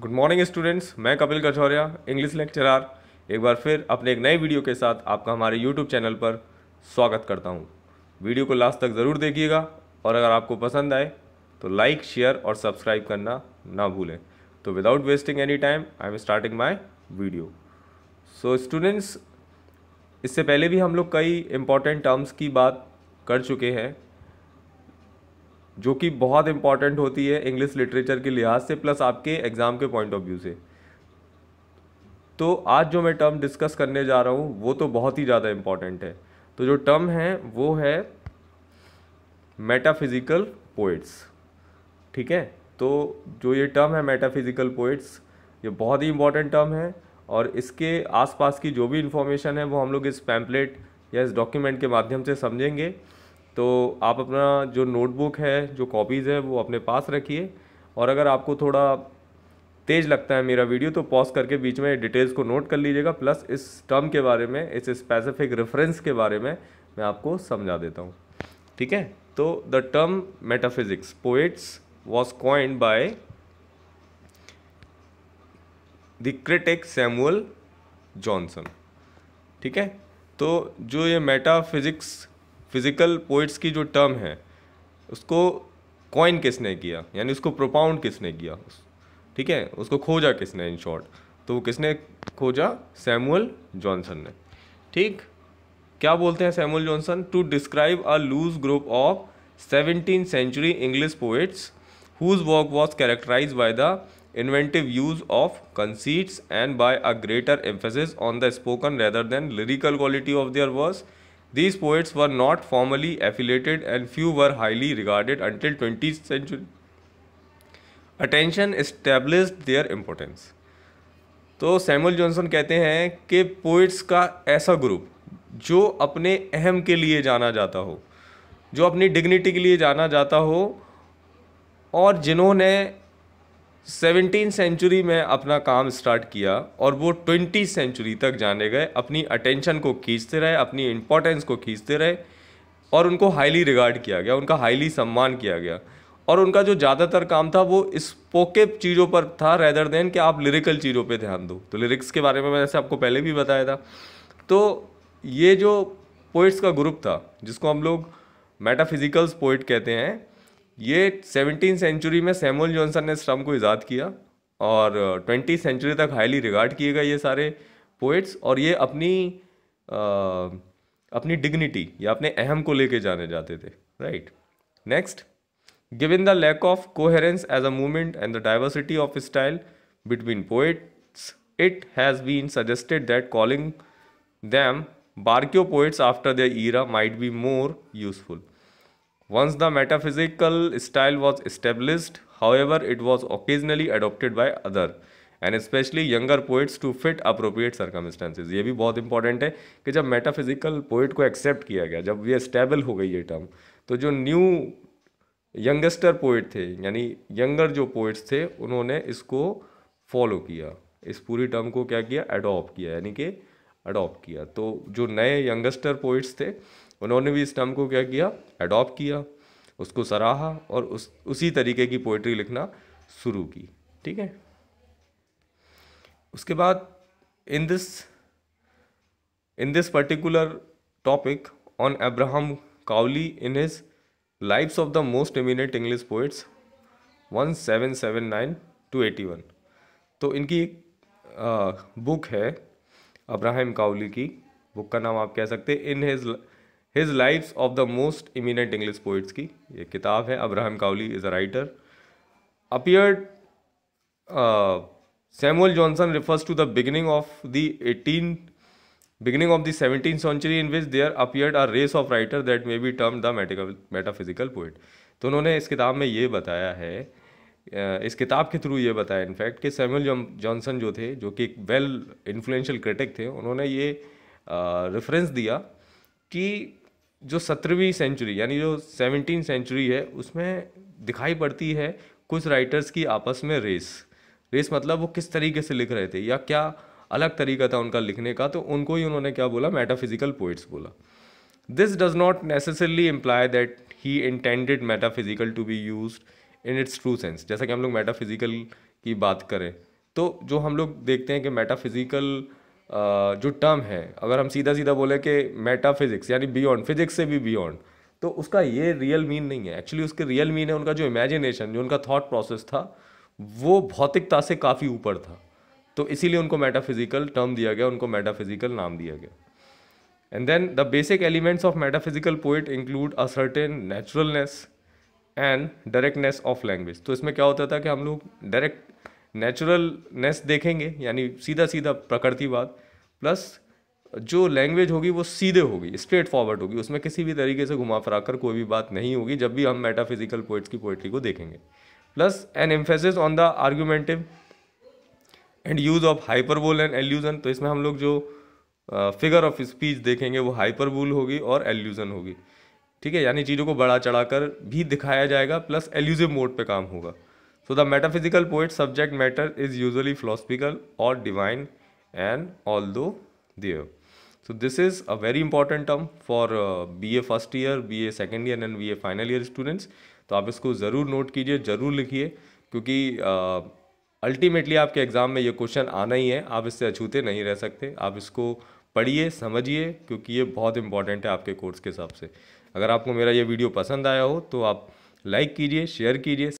Good morning students मैं Kapil कचौरिया English lecturer एक बार फिर अपने एक नए वीडियो के साथ आपका हमारे यूट्यूब चैनल पर स्वागत करता हूँ वीडियो को लास्ट तक ज़रूर देखिएगा और अगर आपको पसंद आए तो लाइक शेयर और सब्सक्राइब करना ना भूलें तो without wasting any time I am starting my video so students इससे पहले भी हम लोग कई इम्पॉर्टेंट टर्म्स की बात कर चुके हैं जो कि बहुत इंपॉर्टेंट होती है इंग्लिश लिटरेचर के लिहाज से प्लस आपके एग्ज़ाम के पॉइंट ऑफ व्यू से तो आज जो मैं टर्म डिस्कस करने जा रहा हूँ वो तो बहुत ही ज़्यादा इम्पॉर्टेंट है तो जो टर्म है वो है मेटाफिज़िकल पोइट्स ठीक है तो जो ये टर्म है मेटाफिज़िकल पोइट्स ये बहुत ही इम्पॉर्टेंट टर्म है और इसके आसपास की जो भी इन्फॉर्मेशन है वो हम लोग इस पैम्पलेट या इस डॉक्यूमेंट के माध्यम से समझेंगे तो आप अपना जो नोटबुक है जो कॉपीज़ है वो अपने पास रखिए और अगर आपको थोड़ा तेज़ लगता है मेरा वीडियो तो पॉज करके बीच में डिटेल्स को नोट कर लीजिएगा प्लस इस टर्म के बारे में इस स्पेसिफिक रेफरेंस के बारे में मैं आपको समझा देता हूँ ठीक है तो the term metaphysics poets was coined by the critic Samuel Johnson ठीक है तो जो ये मेटाफिजिक्स फिज़िकल पोइट्स की जो टर्म है उसको कॉइन किसने किया यानी उसको प्रोपाउंड किसने किया ठीक है उसको खोजा किसने इन शॉर्ट तो वो किसने खोजा सैमुअल जॉनसन ने ठीक क्या बोलते हैं Samuel Johnson to describe a loose group of seventeen century English poets whose work was characterise by the inventive use of conceits and by a greater emphasis on the spoken rather than lyrical quality of their verse These poets were not formally affiliated and few were highly regarded until 20th century. Attention established their importance. तो Samuel Johnson कहते हैं कि poets का ऐसा group जो अपने अहम के लिए जाना जाता हो जो अपनी डिग्निटी के लिए जाना जाता हो और जिन्होंने सेवनटीन सेंचुरी में अपना काम स्टार्ट किया और वो ट्वेंटी सेंचुरी तक जाने गए अपनी अटेंशन को खींचते रहे अपनी इम्पोर्टेंस को खींचते रहे और उनको हाईली रिगार्ड किया गया उनका हाईली सम्मान किया गया और उनका जो ज़्यादातर काम था वो स्पोकेप चीज़ों पर था रेदर देन कि आप लिरिकल चीज़ों पे ध्यान दो तो लिरिक्स के बारे में मैंने आपको पहले भी बताया था तो ये जो पोइट्स का ग्रुप था जिसको हम लोग मेटाफिजिकल्स पोइट कहते हैं ये सेवनटीन सेंचुरी में सैमुअल जॉनसन ने श्रम को ईजाद किया और ट्वेंटी सेंचुरी तक हाईली रिगार्ड किए गए ये सारे पोइट्स और ये अपनी आ, अपनी डिग्निटी या अपने अहम को लेके जाने जाते थे right next given the lack of coherence as a movement and the diversity of style between poets it has been suggested that calling them baroque poets after the era might be more useful Once the metaphysical style was established, however, it was occasionally adopted by other and specially younger poets to fit appropriate circumstances ये भी बहुत important है कि जब metaphysical poet को accept किया गया जब ये स्टेबल हो गई ये टर्म तो जो न्यू यंगस्टर पोइट थे यानी यंगर जो पोइट्स थे उन्होंने इसको फॉलो किया इस पूरी टर्म को क्या किया अडोप्ट किया यानी कि अडोप्ट किया तो जो नए यंगस्टर पोइट्स थे उन्होंने भी इस टर्म को क्या किया अडॉप्ट किया उसको सराहा और उस उसी तरीके की पोइट्री लिखना शुरू की ठीक है उसके बाद in this in this particular topic on Abraham Cowley in his lives of the most eminent English poets one seven seven nine to eighty one तो इनकी एक बुक है अब्राहम काउली की बुक का नाम आप कह सकते हैं in his his lives of the most eminent English poets की ये किताब है Abraham Cowley is a writer appeared Samuel Johnson refers to the beginning of the eighteen beginning of the seventeen century in which there appeared a race of writer that may be term the metrical metaphysical poet तो उन्होंने इस किताब में ये बताया है uh, इस किताब के थ्रू ये बताया इनफैक्ट कि सैमुअल जॉनसन जो थे जो कि एक वेल इन्फ्लुएंशियल क्रिटिक थे उन्होंने ये रेफरेंस uh, दिया कि जो सत्रहवीं सेंचुरी यानी जो सेवनटीन सेंचुरी है उसमें दिखाई पड़ती है कुछ राइटर्स की आपस में रेस रेस मतलब वो किस तरीके से लिख रहे थे या क्या अलग तरीका था उनका लिखने का तो उनको ही उन्होंने क्या बोला मेटाफिजिकल पोइट्स बोला this does not necessarily imply that he intended metaphysical to be use in its true sense जैसा कि हम लोग मेटाफिजिकल की बात करें तो जो हम लोग देखते हैं कि मेटाफिजिकल जो टर्म है अगर हम सीधा सीधा बोले कि मेटाफिज़िक्स यानी बियॉन्ड फिजिक्स से भी बियॉन्ड तो उसका ये रियल मीन नहीं है एक्चुअली उसके रियल मीन है उनका जो इमेजिनेशन जो उनका थॉट प्रोसेस था वो भौतिकता से काफ़ी ऊपर था तो इसीलिए उनको मेटाफिजिकल टर्म दिया गया उनको मेटाफिजिकल नाम दिया गया and then the basic elements of metaphysical poet include a certain naturalness and directness of language तो इसमें क्या होता था कि हम लोग डायरेक्ट नेचुरलनेस देखेंगे यानी सीधा सीधा प्रकृतिवाद प्लस जो लैंग्वेज होगी वो सीधे होगी स्ट्रेट फॉरवर्ड होगी उसमें किसी भी तरीके से घुमा फिरा कर कोई भी बात नहीं होगी जब भी हम मेटाफिजिकल पोइट्स की पोइट्री को देखेंगे plus an emphasis on the argumentative and use of hyperbole and allusion तो इसमें हम लोग जो फिगर ऑफ स्पीच देखेंगे वो हाइपरबोल होगी और एल्यूजन होगी ठीक है यानी चीज़ों को बढ़ा चढ़ा कर भी दिखाया जाएगा प्लस एल्यूजिव मोड पर काम होगा so the metaphysical poet subject matter is usually philosophical और डिवाइन एंड ऑल दो देव so this is a very important term for B A first year B A second year and B A final year students तो आप इसको ज़रूर note कीजिए ज़रूर लिखिए क्योंकि अल्टीमेटली uh, आपके एग्ज़ाम में ये क्वेश्चन आना ही है आप इससे अछूते नहीं रह सकते आप इसको पढ़िए समझिए क्योंकि ये बहुत इंपॉर्टेंट है आपके कोर्स के हिसाब से अगर आपको मेरा ये वीडियो पसंद आया हो तो आप लाइक कीजिए शेयर कीजिए